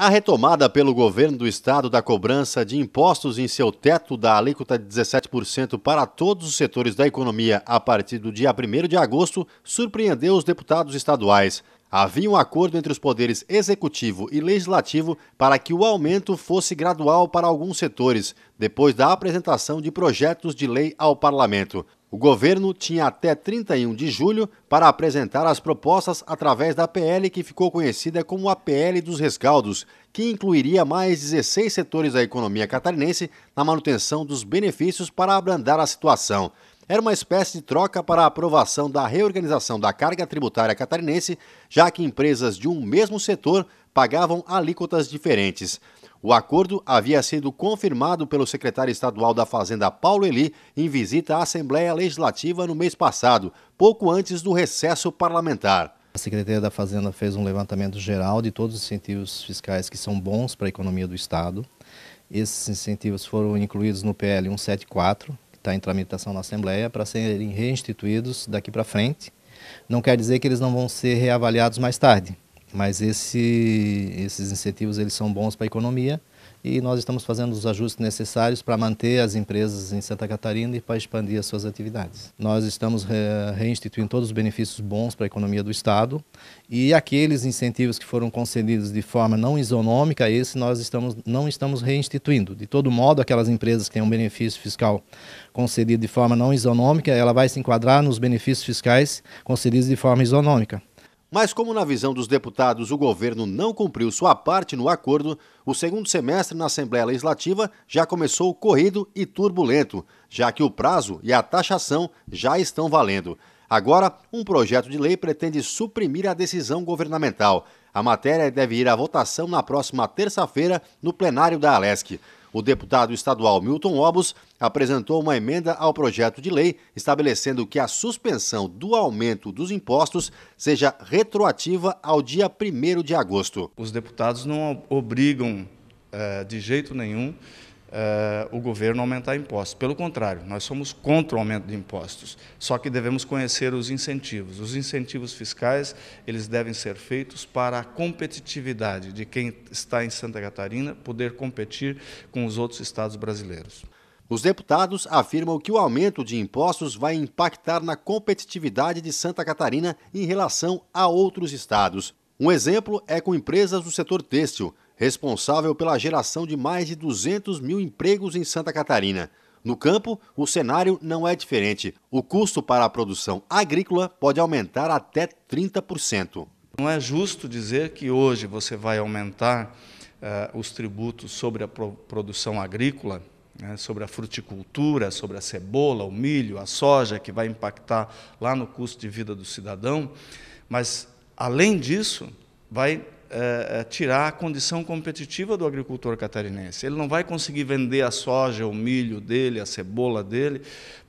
A retomada pelo governo do estado da cobrança de impostos em seu teto da alíquota de 17% para todos os setores da economia a partir do dia 1 de agosto surpreendeu os deputados estaduais. Havia um acordo entre os poderes executivo e legislativo para que o aumento fosse gradual para alguns setores, depois da apresentação de projetos de lei ao parlamento. O governo tinha até 31 de julho para apresentar as propostas através da PL que ficou conhecida como a PL dos Rescaldos, que incluiria mais 16 setores da economia catarinense na manutenção dos benefícios para abrandar a situação era uma espécie de troca para a aprovação da reorganização da carga tributária catarinense, já que empresas de um mesmo setor pagavam alíquotas diferentes. O acordo havia sido confirmado pelo secretário estadual da Fazenda Paulo Eli em visita à Assembleia Legislativa no mês passado, pouco antes do recesso parlamentar. A Secretaria da Fazenda fez um levantamento geral de todos os incentivos fiscais que são bons para a economia do Estado. Esses incentivos foram incluídos no PL 174, está em tramitação na Assembleia para serem reinstituídos daqui para frente. Não quer dizer que eles não vão ser reavaliados mais tarde, mas esse, esses incentivos eles são bons para a economia e nós estamos fazendo os ajustes necessários para manter as empresas em Santa Catarina e para expandir as suas atividades. Nós estamos re reinstituindo todos os benefícios bons para a economia do Estado e aqueles incentivos que foram concedidos de forma não isonômica, esse nós estamos, não estamos reinstituindo. De todo modo, aquelas empresas que têm um benefício fiscal concedido de forma não isonômica, ela vai se enquadrar nos benefícios fiscais concedidos de forma isonômica. Mas, como na visão dos deputados o governo não cumpriu sua parte no acordo, o segundo semestre na Assembleia Legislativa já começou corrido e turbulento, já que o prazo e a taxação já estão valendo. Agora, um projeto de lei pretende suprimir a decisão governamental. A matéria deve ir à votação na próxima terça-feira no plenário da Alesc. O deputado estadual Milton Obos apresentou uma emenda ao projeto de lei estabelecendo que a suspensão do aumento dos impostos seja retroativa ao dia 1 de agosto. Os deputados não obrigam eh, de jeito nenhum uh, o governo aumentar impostos. Pelo contrário, nós somos contra o aumento de impostos. Só que devemos conhecer os incentivos. Os incentivos fiscais eles devem ser feitos para a competitividade de quem está em Santa Catarina poder competir com os outros estados brasileiros. Os deputados afirmam que o aumento de impostos vai impactar na competitividade de Santa Catarina em relação a outros estados. Um exemplo é com empresas do setor têxtil, responsável pela geração de mais de 200 mil empregos em Santa Catarina. No campo, o cenário não é diferente. O custo para a produção agrícola pode aumentar até 30%. Não é justo dizer que hoje você vai aumentar uh, os tributos sobre a pro produção agrícola, né, sobre a fruticultura, sobre a cebola, o milho, a soja, que vai impactar lá no custo de vida do cidadão, mas, além disso, vai eh, eh, tirar a condição competitiva do agricultor catarinense. Ele não vai conseguir vender a soja, o milho dele, a cebola dele,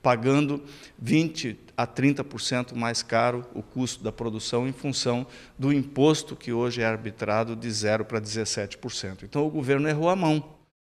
pagando 20 a 30% mais caro o custo da produção em função do imposto que hoje é arbitrado de 0 para 17%. Então o governo errou a mão.